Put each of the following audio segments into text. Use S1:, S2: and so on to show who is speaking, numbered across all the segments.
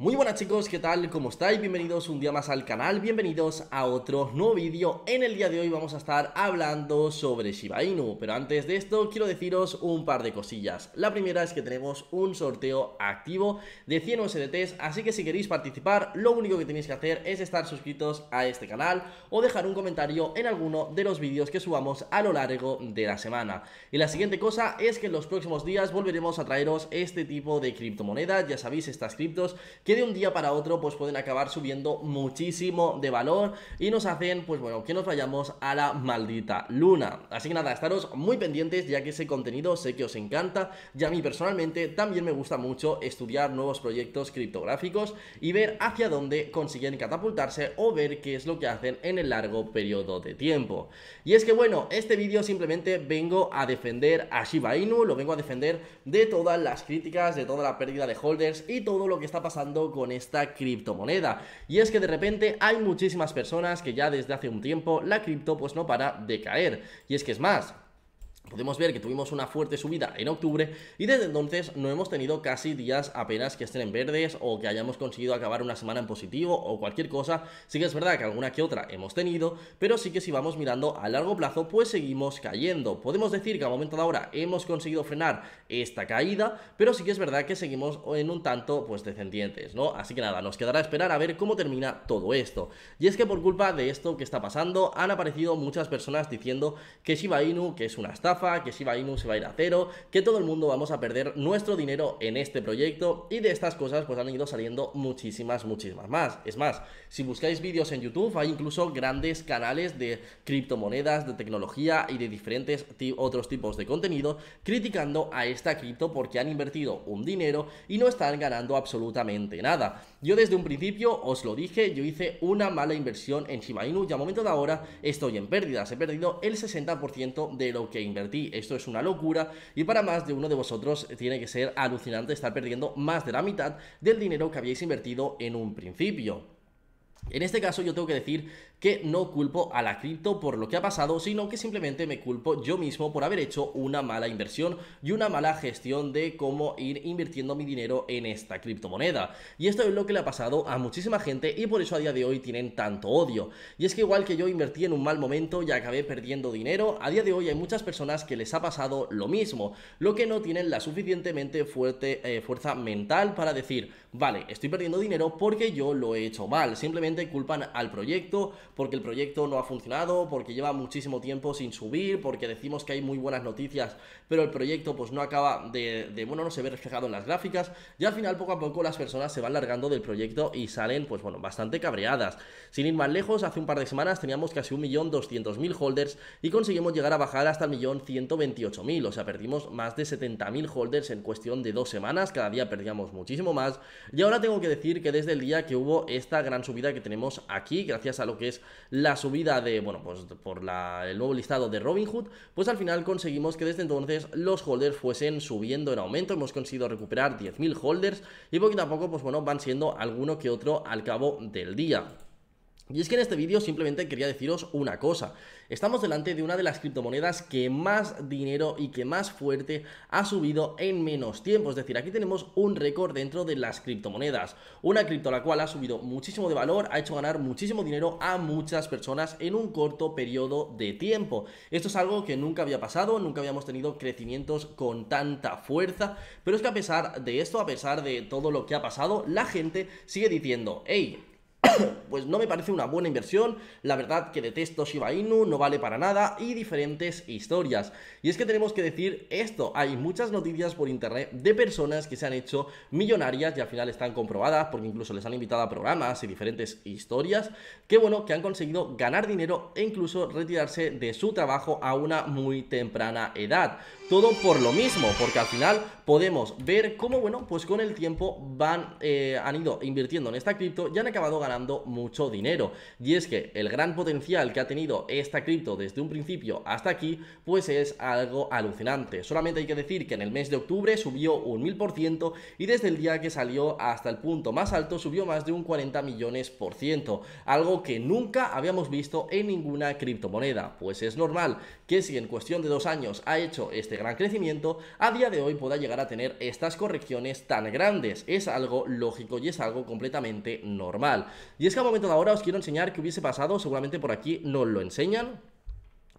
S1: Muy buenas chicos, ¿qué tal? ¿Cómo estáis? Bienvenidos un día más al canal, bienvenidos a otro nuevo vídeo En el día de hoy vamos a estar hablando sobre Shiba Inu Pero antes de esto quiero deciros un par de cosillas La primera es que tenemos un sorteo activo de 100 USDTs Así que si queréis participar, lo único que tenéis que hacer es estar suscritos a este canal O dejar un comentario en alguno de los vídeos que subamos a lo largo de la semana Y la siguiente cosa es que en los próximos días volveremos a traeros este tipo de criptomonedas Ya sabéis, estas criptos que de un día para otro pues pueden acabar subiendo muchísimo de valor y nos hacen pues bueno que nos vayamos a la maldita luna. Así que nada, estaros muy pendientes ya que ese contenido sé que os encanta y a mí personalmente también me gusta mucho estudiar nuevos proyectos criptográficos y ver hacia dónde consiguen catapultarse o ver qué es lo que hacen en el largo periodo de tiempo. Y es que bueno, este vídeo simplemente vengo a defender a Shiba Inu, lo vengo a defender de todas las críticas, de toda la pérdida de holders y todo lo que está pasando con esta criptomoneda. Y es que de repente hay muchísimas personas que ya desde hace un tiempo la cripto pues no para de caer. Y es que es más, Podemos ver que tuvimos una fuerte subida en octubre y desde entonces no hemos tenido casi días apenas que estén en verdes o que hayamos conseguido acabar una semana en positivo o cualquier cosa. Sí que es verdad que alguna que otra hemos tenido, pero sí que si vamos mirando a largo plazo pues seguimos cayendo. Podemos decir que a momento de ahora hemos conseguido frenar esta caída, pero sí que es verdad que seguimos en un tanto pues descendientes, ¿no? Así que nada, nos quedará esperar a ver cómo termina todo esto. Y es que por culpa de esto que está pasando han aparecido muchas personas diciendo que Shiba Inu que es una estafa que Shiba Inu se va a ir a cero, que todo el mundo vamos a perder nuestro dinero en este proyecto y de estas cosas pues han ido saliendo muchísimas, muchísimas más. Es más, si buscáis vídeos en YouTube hay incluso grandes canales de criptomonedas, de tecnología y de diferentes otros tipos de contenido criticando a esta cripto porque han invertido un dinero y no están ganando absolutamente nada. Yo desde un principio os lo dije, yo hice una mala inversión en Shiba Inu y a momento de ahora estoy en pérdidas, he perdido el 60% de lo que invertido esto es una locura y para más de uno de vosotros tiene que ser alucinante estar perdiendo más de la mitad del dinero que habíais invertido en un principio. En este caso yo tengo que decir que no culpo a la cripto por lo que ha pasado, sino que simplemente me culpo yo mismo por haber hecho una mala inversión y una mala gestión de cómo ir invirtiendo mi dinero en esta criptomoneda. Y esto es lo que le ha pasado a muchísima gente y por eso a día de hoy tienen tanto odio. Y es que igual que yo invertí en un mal momento y acabé perdiendo dinero, a día de hoy hay muchas personas que les ha pasado lo mismo, lo que no tienen la suficientemente fuerte, eh, fuerza mental para decir, vale, estoy perdiendo dinero porque yo lo he hecho mal, simplemente culpan al proyecto porque el proyecto no ha funcionado, porque lleva muchísimo tiempo sin subir, porque decimos que hay muy buenas noticias, pero el proyecto pues no acaba de, bueno, no se ve reflejado en las gráficas, y al final poco a poco las personas se van largando del proyecto y salen pues bueno, bastante cabreadas. Sin ir más lejos, hace un par de semanas teníamos casi 1.200.000 holders y conseguimos llegar a bajar hasta 1.128.000, o sea, perdimos más de 70.000 holders en cuestión de dos semanas, cada día perdíamos muchísimo más, y ahora tengo que decir que desde el día que hubo esta gran subida que tenemos aquí, gracias a lo que es la subida de, bueno, pues por el nuevo listado de Robinhood, pues al final conseguimos que desde entonces los holders fuesen subiendo en aumento, hemos conseguido recuperar 10.000 holders y poquito a poco, pues bueno, van siendo alguno que otro al cabo del día. Y es que en este vídeo simplemente quería deciros una cosa. Estamos delante de una de las criptomonedas que más dinero y que más fuerte ha subido en menos tiempo. Es decir, aquí tenemos un récord dentro de las criptomonedas. Una cripto la cual ha subido muchísimo de valor, ha hecho ganar muchísimo dinero a muchas personas en un corto periodo de tiempo. Esto es algo que nunca había pasado, nunca habíamos tenido crecimientos con tanta fuerza. Pero es que a pesar de esto, a pesar de todo lo que ha pasado, la gente sigue diciendo, hey, pues no me parece una buena inversión, la verdad que detesto Shiba Inu, no vale para nada y diferentes historias. Y es que tenemos que decir esto, hay muchas noticias por internet de personas que se han hecho millonarias y al final están comprobadas porque incluso les han invitado a programas y diferentes historias que bueno, que han conseguido ganar dinero e incluso retirarse de su trabajo a una muy temprana edad. Todo por lo mismo, porque al final podemos ver cómo, bueno, pues con el tiempo van, eh, han ido invirtiendo en esta cripto y han acabado ganando mucho dinero. Y es que el gran potencial que ha tenido esta cripto desde un principio hasta aquí, pues es algo alucinante. Solamente hay que decir que en el mes de octubre subió un 1000% y desde el día que salió hasta el punto más alto subió más de un 40 millones por ciento, algo que nunca habíamos visto en ninguna criptomoneda. Pues es normal que si en cuestión de dos años ha hecho este gran crecimiento, a día de hoy pueda llegar a tener estas correcciones tan grandes. Es algo lógico y es algo completamente normal. Y es que a momento de ahora os quiero enseñar que hubiese pasado, seguramente por aquí no lo enseñan.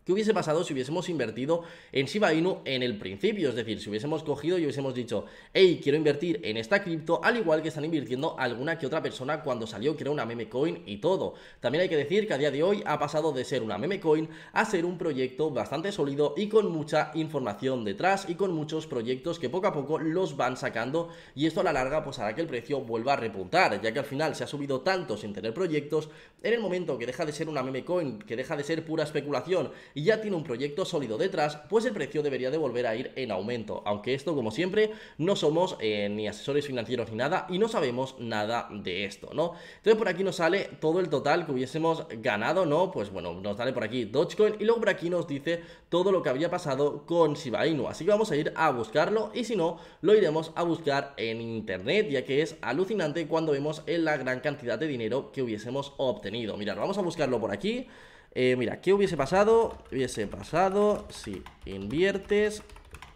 S1: ¿Qué hubiese pasado si hubiésemos invertido en Shiba Inu en el principio? Es decir, si hubiésemos cogido y hubiésemos dicho, hey, quiero invertir en esta cripto, al igual que están invirtiendo alguna que otra persona cuando salió que era una meme coin y todo. También hay que decir que a día de hoy ha pasado de ser una meme coin a ser un proyecto bastante sólido y con mucha información detrás y con muchos proyectos que poco a poco los van sacando y esto a la larga pues hará que el precio vuelva a repuntar, ya que al final se ha subido tanto sin tener proyectos, en el momento que deja de ser una meme coin, que deja de ser pura especulación y ya tiene un proyecto sólido detrás, pues el precio debería de volver a ir en aumento. Aunque esto, como siempre, no somos eh, ni asesores financieros ni nada y no sabemos nada de esto, ¿no? Entonces por aquí nos sale todo el total que hubiésemos ganado, ¿no? Pues bueno, nos sale por aquí Dogecoin y luego por aquí nos dice todo lo que había pasado con Shiba Inu. Así que vamos a ir a buscarlo y si no, lo iremos a buscar en internet, ya que es alucinante cuando vemos en la gran cantidad de dinero que hubiésemos obtenido. Mirad, vamos a buscarlo por aquí. Eh, mira, ¿qué hubiese pasado? Hubiese pasado si inviertes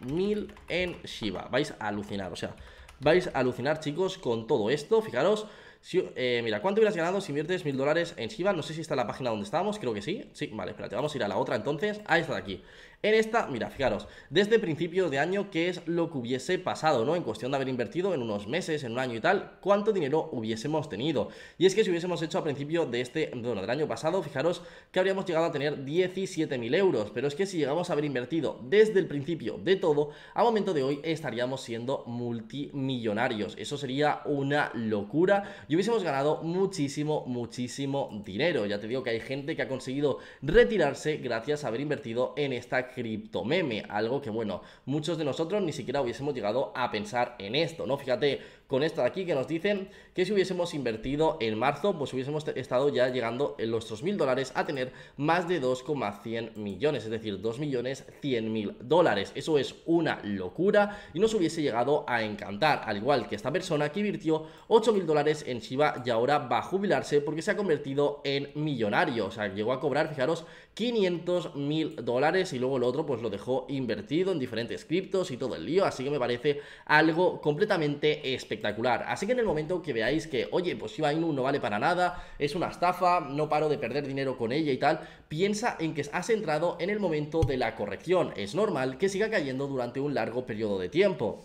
S1: mil en Shiba. Vais a alucinar, o sea, vais a alucinar, chicos, con todo esto. Fijaros, eh, mira, ¿cuánto hubieras ganado si inviertes mil dólares en Shiba? No sé si está en la página donde estábamos, creo que sí. Sí, vale, espérate, vamos a ir a la otra entonces. A ah, esta de aquí. En esta, mira, fijaros, desde principio de año, ¿qué es lo que hubiese pasado, no? En cuestión de haber invertido en unos meses, en un año y tal, ¿cuánto dinero hubiésemos tenido? Y es que si hubiésemos hecho a principio de este, bueno, del año pasado, fijaros que habríamos llegado a tener 17.000 euros, pero es que si llegamos a haber invertido desde el principio de todo, a momento de hoy estaríamos siendo multimillonarios. Eso sería una locura y hubiésemos ganado muchísimo, muchísimo dinero. Ya te digo que hay gente que ha conseguido retirarse gracias a haber invertido en esta criptomeme, algo que bueno, muchos de nosotros ni siquiera hubiésemos llegado a pensar en esto, ¿no? Fíjate con esta de aquí que nos dicen que si hubiésemos invertido en marzo, pues hubiésemos estado ya llegando en los mil dólares a tener más de 2,100 millones, es decir, 2.100.000 dólares. Eso es una locura y nos hubiese llegado a encantar, al igual que esta persona que invirtió 8.000 dólares en Shiba y ahora va a jubilarse porque se ha convertido en millonario. O sea, llegó a cobrar, fijaros, 500.000 dólares y luego el otro pues lo dejó invertido en diferentes criptos y todo el lío, así que me parece algo completamente espectacular Así que en el momento que veáis que, oye, pues Shiba Inu no vale para nada, es una estafa, no paro de perder dinero con ella y tal, piensa en que has entrado en el momento de la corrección. Es normal que siga cayendo durante un largo periodo de tiempo.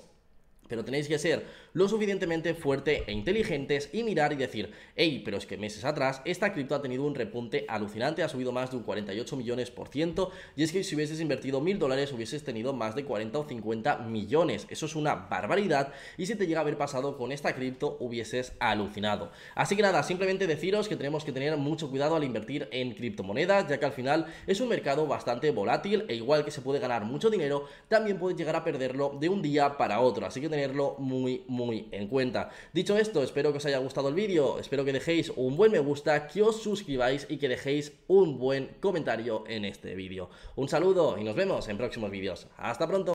S1: Pero tenéis que ser lo suficientemente fuerte e inteligentes y mirar y decir, hey, pero es que meses atrás esta cripto ha tenido un repunte alucinante, ha subido más de un 48 millones por ciento y es que si hubieses invertido mil dólares hubieses tenido más de 40 o 50 millones. Eso es una barbaridad y si te llega a haber pasado con esta cripto hubieses alucinado. Así que nada, simplemente deciros que tenemos que tener mucho cuidado al invertir en criptomonedas ya que al final es un mercado bastante volátil e igual que se puede ganar mucho dinero, también puedes llegar a perderlo de un día para otro. Así que muy, muy en cuenta. Dicho esto, espero que os haya gustado el vídeo, espero que dejéis un buen me gusta, que os suscribáis y que dejéis un buen comentario en este vídeo. Un saludo y nos vemos en próximos vídeos. ¡Hasta pronto!